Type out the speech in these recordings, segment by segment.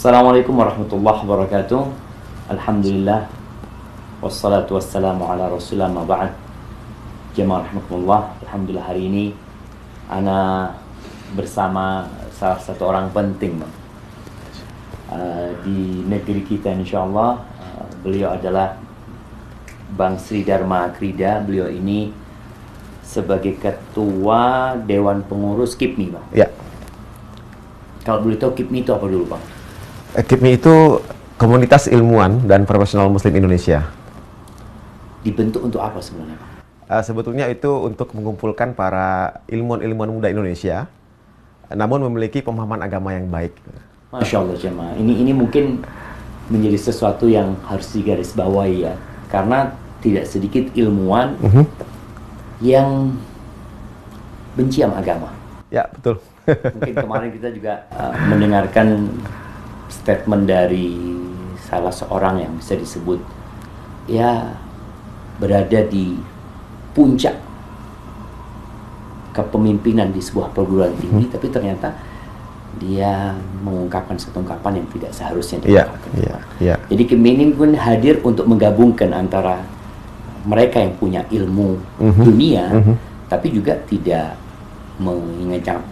Assalamualaikum warahmatullahi wabarakatuh Alhamdulillah Wassalatu wassalamu ala rasulullah ma'ba'ad Jemaah rahmatullah Alhamdulillah hari ini Ana bersama salah satu orang penting uh, Di negeri kita insyaAllah uh, Beliau adalah Bang Sri Dharma Krida Beliau ini sebagai ketua Dewan Pengurus KIPMI Bang Ya Kalau boleh tahu KIPMI itu apa dulu Bang? KIPMI itu komunitas ilmuwan dan profesional muslim Indonesia. Dibentuk untuk apa sebenarnya Uh, sebetulnya itu untuk mengumpulkan para ilmuwan-ilmuwan muda Indonesia, namun memiliki pemahaman agama yang baik. Masya Allah Jema. ini ini mungkin menjadi sesuatu yang harus digarisbawahi ya, karena tidak sedikit ilmuwan uh mhm. -huh. yang benci sama agama. Ya betul. mungkin kemarin kita juga uh, mendengarkan statement dari salah seorang yang bisa disebut ya berada di puncak kepemimpinan di sebuah perguruan tinggi, hmm. tapi ternyata dia mengungkapkan satu ungkapan yang tidak seharusnya diungkapkan. Iya, yeah, yeah, yeah. Jadi Kemining pun hadir untuk menggabungkan antara mereka yang punya ilmu mm-hmm. dunia, mm-hmm. tapi juga tidak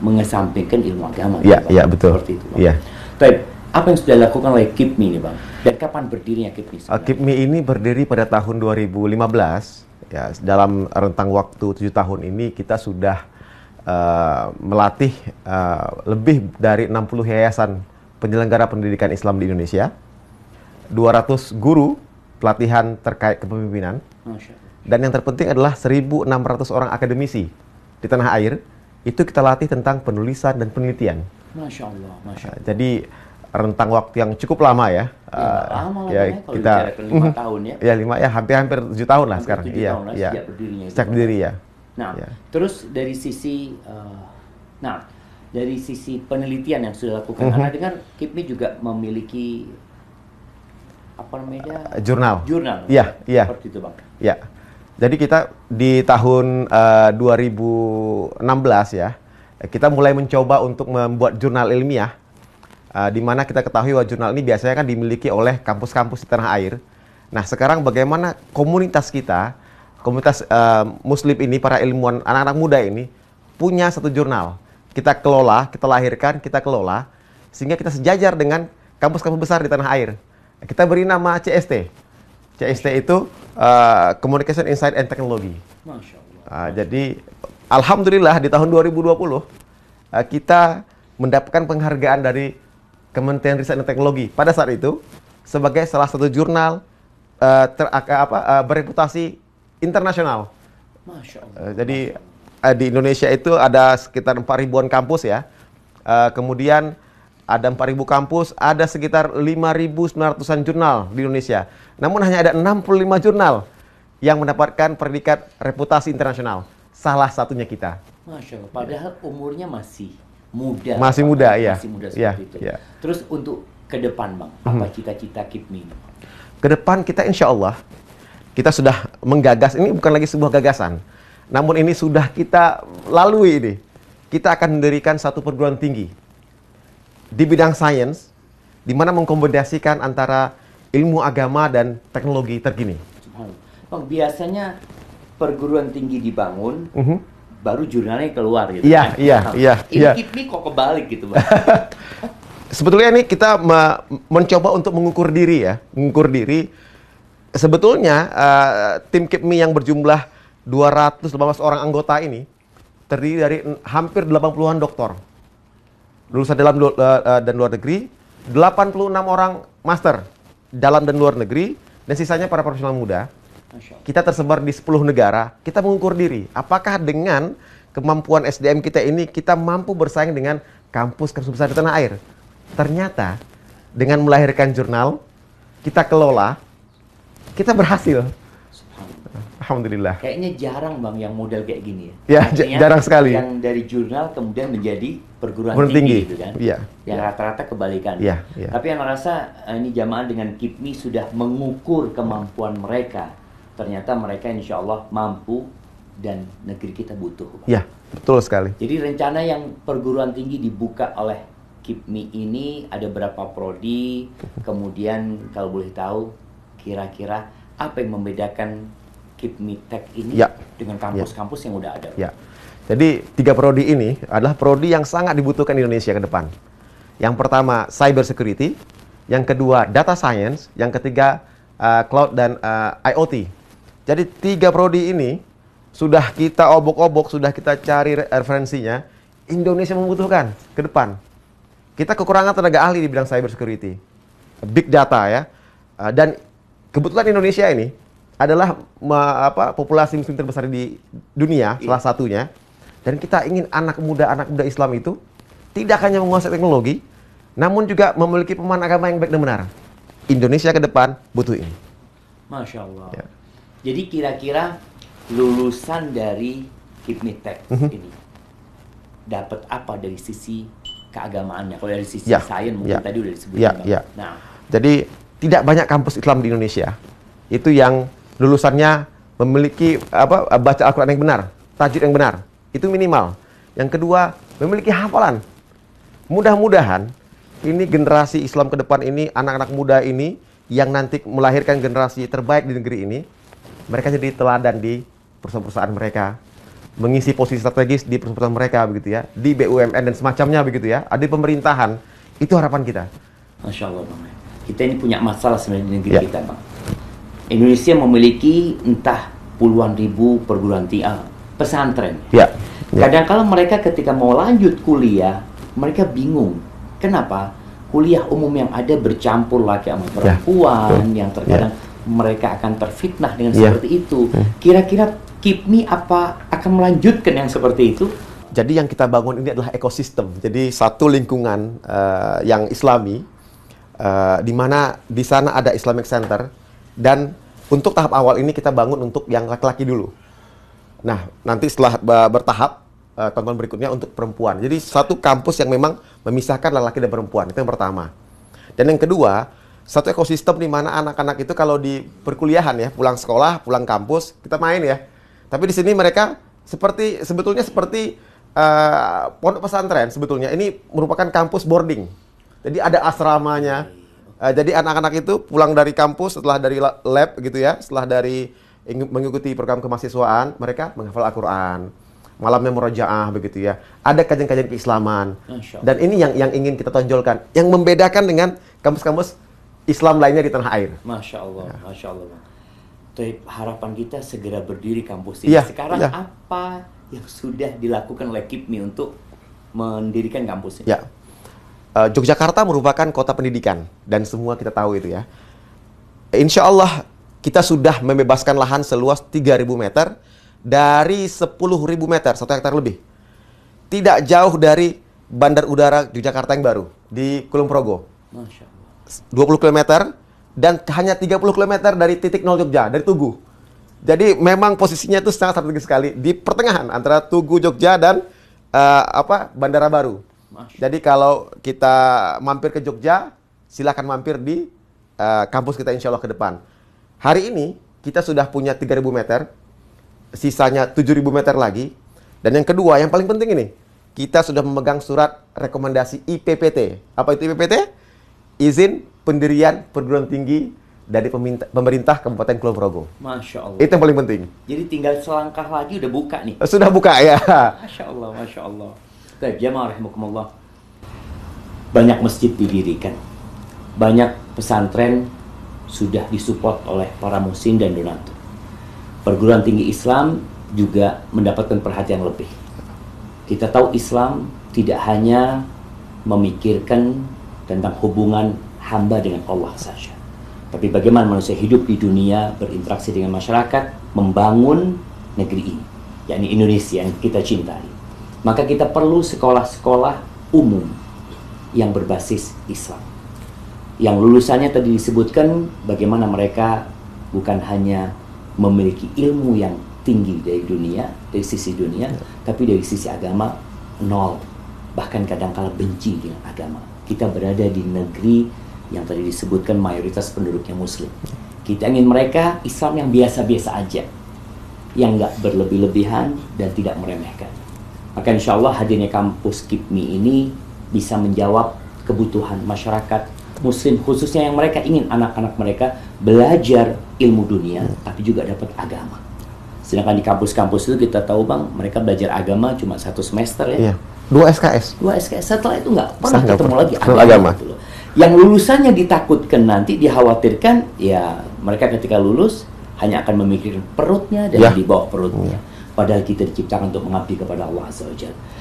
mengesampingkan ilmu agama. Iya, yeah, yeah, betul. Seperti itu. Yeah. Tapi apa yang sudah dilakukan oleh KIPMI ini Bang? Dan kapan berdirinya KIPMI? Sebenarnya? Ah, KIPMI ini berdiri pada tahun 2015. Ya, dalam rentang waktu tujuh tahun ini kita sudah uh, melatih uh, lebih dari 60 yayasan penyelenggara pendidikan Islam di Indonesia, 200 guru pelatihan terkait kepemimpinan, dan yang terpenting adalah 1.600 orang akademisi di tanah air itu kita latih tentang penulisan dan penelitian. Masya Allah, Masya Allah. jadi rentang waktu yang cukup lama ya. ya uh, lama ya, ya kalau kita lima tahun ya. Ya lima ya hampir-hampir tujuh tahun lah hampir sekarang. Iya, tahun lah iya. sejak berdirinya. Sejak itu. berdiri ya. Nah, ya. terus dari sisi uh, nah dari sisi penelitian yang sudah lakukan, mm -hmm. karena dengan KIPMI juga memiliki apa namanya? Uh, jurnal. Jurnal. Iya, iya. Seperti itu bang. Iya. Jadi kita di tahun uh, eh, 2016 ya, kita mulai mencoba untuk membuat jurnal ilmiah uh, di mana kita ketahui bahwa jurnal ini biasanya kan dimiliki oleh kampus-kampus di tanah air. Nah, sekarang bagaimana komunitas kita, komunitas uh, muslim ini, para ilmuwan, anak-anak muda ini, punya satu jurnal. Kita kelola, kita lahirkan, kita kelola, sehingga kita sejajar dengan kampus-kampus besar di tanah air. Kita beri nama CST. CST itu uh, Communication Insight and Technology. Uh, jadi, Alhamdulillah di tahun 2020, uh, kita mendapatkan penghargaan dari Kementerian Riset dan Teknologi pada saat itu sebagai salah satu jurnal uh, ter, apa, uh, bereputasi internasional. Masya Allah. Uh, jadi uh, di Indonesia itu ada sekitar 4 ribuan kampus ya. Uh, kemudian ada ribu kampus, ada sekitar 5.900-an jurnal di Indonesia. Namun hanya ada 65 jurnal yang mendapatkan predikat reputasi internasional. Salah satunya kita. Masya Allah, padahal umurnya masih muda. Masih muda, ya. Masih muda iya, seperti ya, itu. Ya. Terus untuk ke depan, Bang, apa mhm. cita-cita hmm. KIPMI Ke depan kita insya Allah, kita sudah menggagas, ini bukan lagi sebuah gagasan, namun ini sudah kita lalui ini. Kita akan mendirikan satu perguruan tinggi di bidang sains, di mana mengkombinasikan antara ilmu agama dan teknologi terkini. Bang, biasanya perguruan tinggi dibangun, uh mhm. -huh baru jurnalnya keluar gitu. Iya, iya, nah, iya. Intip iya. ini kok kebalik gitu, Bang. Sebetulnya ini kita mencoba untuk mengukur diri ya, mengukur diri. Sebetulnya uh, tim KIPMI yang berjumlah 218 orang anggota ini terdiri dari hampir 80-an doktor. Lulusan dalam uh, dan luar negeri, 86 orang master dalam dan luar negeri, dan sisanya para profesional muda kita tersebar di 10 negara, kita mengukur diri. Apakah dengan kemampuan SDM kita ini kita mampu bersaing dengan kampus-kampus besar di tanah air? Ternyata dengan melahirkan jurnal, kita kelola, kita berhasil. Alhamdulillah. Kayaknya jarang bang yang model kayak gini ya. Ya Artinya jarang sekali. Yang dari jurnal kemudian menjadi perguruan tinggi, tinggi gitu kan. Iya. Yang iya. rata-rata kebalikan. Iya. Ya. Tapi yang merasa eh, ini jamaah dengan KIPMI sudah mengukur kemampuan mereka ternyata mereka insya Allah mampu dan negeri kita butuh. Pak. Ya, betul sekali. Jadi rencana yang perguruan tinggi dibuka oleh KIPMI ini ada berapa prodi, kemudian kalau boleh tahu kira-kira apa yang membedakan KIPMI Tech ini ya. dengan ya. kampus-kampus ya. yang udah ada? Ya. Jadi tiga prodi ini adalah prodi yang sangat dibutuhkan Indonesia ke depan. Yang pertama cyber security, yang kedua data science, yang ketiga uh, cloud dan uh, eh, IoT jadi tiga prodi ini sudah kita obok-obok, sudah kita cari referensinya. Indonesia membutuhkan ke depan. Kita kekurangan tenaga ahli di bidang cyber security, big data ya. Eh, dan kebetulan Indonesia ini adalah apa populasi muslim terbesar di dunia iya. salah satunya. Dan kita ingin anak muda anak muda Islam itu tidak hanya menguasai teknologi, namun juga memiliki pemahaman agama yang baik dan benar. Indonesia ke depan butuh ini. Masya Allah. Ya. Jadi kira-kira lulusan dari Hipmitek mm-hmm. ini dapat apa dari sisi keagamaannya? Kalau dari sisi yeah. sains mungkin yeah. tadi udah disebutkan. Yeah. Yeah. Nah, jadi tidak banyak kampus Islam di Indonesia itu yang lulusannya memiliki apa baca Al-Qur'an yang benar, tajwid yang benar. Itu minimal. Yang kedua, memiliki hafalan. Mudah-mudahan ini generasi Islam ke depan ini, anak-anak muda ini yang nanti melahirkan generasi terbaik di negeri ini mereka jadi teladan di perusahaan-perusahaan mereka mengisi posisi strategis di perusahaan mereka begitu ya di BUMN dan semacamnya begitu ya ada di pemerintahan itu harapan kita Masya Allah bang kita ini punya masalah sebenarnya di negeri ya. kita bang Indonesia memiliki entah puluhan ribu perguruan tinggi ah, pesantren ya. ya. kadang kalau mereka ketika mau lanjut kuliah mereka bingung kenapa kuliah umum yang ada bercampur laki sama ya. perempuan ya. yang terkadang ya mereka akan terfitnah dengan yeah. seperti itu. Hmm. Kira-kira keep me apa akan melanjutkan yang seperti itu? Jadi yang kita bangun ini adalah ekosistem. Jadi satu lingkungan uh, yang islami, uh, di mana di sana ada Islamic Center, dan untuk tahap awal ini kita bangun untuk yang laki-laki dulu. Nah, nanti setelah bertahap, uh, eh, tonton berikutnya untuk perempuan. Jadi satu kampus yang memang memisahkan laki-laki dan perempuan, itu yang pertama. Dan yang kedua, satu ekosistem di mana anak-anak itu kalau di perkuliahan ya, pulang sekolah, pulang kampus, kita main ya. Tapi di sini mereka seperti sebetulnya seperti uh, pondok pesantren sebetulnya. Ini merupakan kampus boarding. Jadi ada asramanya. Uh, jadi anak-anak itu pulang dari kampus setelah dari lab gitu ya, setelah dari mengikuti program kemahasiswaan, mereka menghafal Al-Qur'an malamnya murajaah begitu ya. Ada kajian-kajian keislaman. Dan ini yang yang ingin kita tonjolkan, yang membedakan dengan kampus-kampus Islam lainnya di tanah air. Masya Allah, ya. Masya Allah. Tapi harapan kita segera berdiri kampus ini. Ya, Sekarang ya. apa yang sudah dilakukan oleh KIPMI untuk mendirikan kampus ini? Ya. Uh, Yogyakarta merupakan kota pendidikan dan semua kita tahu itu ya. Insya Allah kita sudah membebaskan lahan seluas 3.000 meter dari 10.000 meter, satu hektar lebih. Tidak jauh dari bandar udara Yogyakarta yang baru di Kulon Progo. Masya Allah. 20 km dan hanya 30 km dari titik nol Jogja, dari Tugu. Jadi memang posisinya itu sangat strategis sekali di pertengahan antara Tugu Jogja dan uh, apa Bandara Baru. Jadi kalau kita mampir ke Jogja, silakan mampir di uh, kampus kita insya Allah ke depan. Hari ini kita sudah punya 3.000 meter, sisanya 7.000 meter lagi. Dan yang kedua, yang paling penting ini, kita sudah memegang surat rekomendasi IPPT. Apa itu IPPT? izin pendirian perguruan tinggi dari peminta, pemerintah Kabupaten Kulon Progo. Masya Allah. Itu yang paling penting. Jadi tinggal selangkah lagi udah buka nih. Sudah buka ya. Masya Allah, Masya Allah. Baik, Banyak masjid didirikan. Banyak pesantren sudah disupport oleh para musim dan donatur. Perguruan tinggi Islam juga mendapatkan perhatian lebih. Kita tahu Islam tidak hanya memikirkan tentang hubungan hamba dengan Allah saja. Tapi bagaimana manusia hidup di dunia, berinteraksi dengan masyarakat, membangun negeri ini, yakni Indonesia yang kita cintai. Maka kita perlu sekolah-sekolah umum yang berbasis Islam. Yang lulusannya tadi disebutkan bagaimana mereka bukan hanya memiliki ilmu yang tinggi dari dunia, dari sisi dunia, ya. tapi dari sisi agama nol. Bahkan kadang kala benci dengan agama kita berada di negeri yang tadi disebutkan mayoritas penduduknya muslim. Kita ingin mereka Islam yang biasa-biasa aja, yang nggak berlebih-lebihan dan tidak meremehkan. Maka insya Allah hadirnya kampus KIPMI ini bisa menjawab kebutuhan masyarakat muslim khususnya yang mereka ingin anak-anak mereka belajar ilmu dunia tapi juga dapat agama. Sedangkan di kampus-kampus itu kita tahu bang mereka belajar agama cuma satu semester ya. Yeah Dua SKS. Dua SKS. Setelah itu nggak pernah Sangat ketemu lagi agama. Gitu loh. Yang lulusannya ditakutkan nanti dikhawatirkan ya mereka ketika lulus hanya akan memikirkan perutnya dan ya. di bawah perutnya. Ya. Padahal kita diciptakan untuk mengabdi kepada Allah Azza wa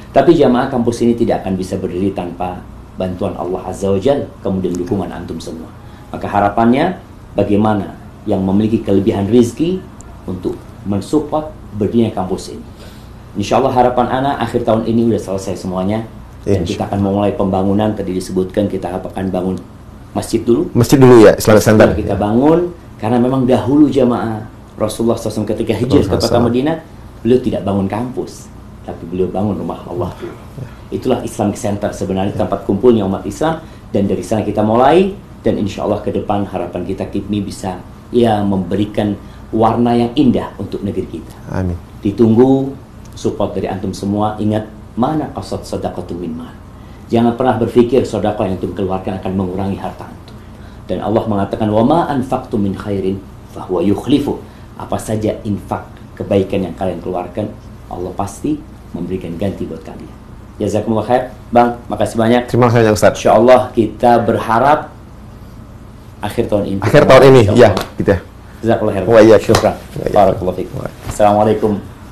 Tapi jamaah kampus ini tidak akan bisa berdiri tanpa bantuan Allah Azza wa kemudian dukungan antum semua. Maka harapannya bagaimana yang memiliki kelebihan rizki untuk mensupport berdirinya kampus ini. Insya Allah harapan anak akhir tahun ini sudah selesai semuanya. Dan iya, kita akan memulai pembangunan tadi disebutkan kita akan bangun masjid dulu. Masjid dulu ya, Islamic Center. Kita ya. bangun karena memang dahulu jamaah Rasulullah SAW ketika hijrah ke kota Madinah, beliau tidak bangun kampus, tapi beliau bangun rumah Allah. Itulah Islam Center sebenarnya ya. tempat kumpulnya umat Islam dan dari sana kita mulai dan insya Allah ke depan harapan kita kini bisa ya memberikan warna yang indah untuk negeri kita. Amin. Ditunggu support dari antum semua ingat mana kasat sodako min mal jangan pernah berpikir sedekah yang antum keluarkan akan mengurangi harta antum dan Allah mengatakan wa ma anfaqtum min khairin fahuwa yukhlifu apa saja infak kebaikan yang kalian keluarkan Allah pasti memberikan ganti buat kalian Jazakumullah khair Bang, makasih banyak Terima kasih banyak Ustaz Insya kita berharap Akhir tahun ini Akhir tahun ini, ya gitu ya Jazakumullah khair Wa oh, iya Syukran Barakallahu Assalamualaikum